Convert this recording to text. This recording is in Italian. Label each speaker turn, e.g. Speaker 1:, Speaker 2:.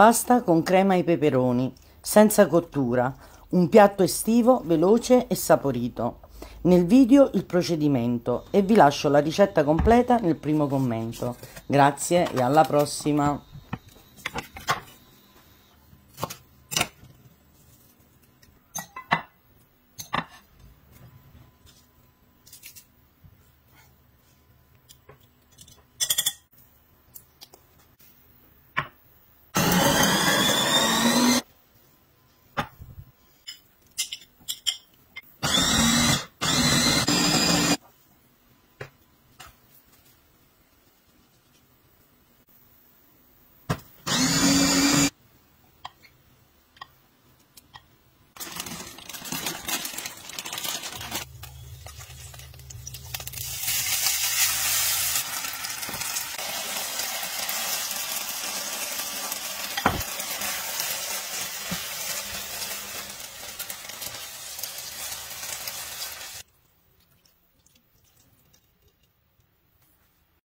Speaker 1: Pasta con crema ai peperoni, senza cottura, un piatto estivo, veloce e saporito. Nel video il procedimento e vi lascio la ricetta completa nel primo commento. Grazie e alla prossima!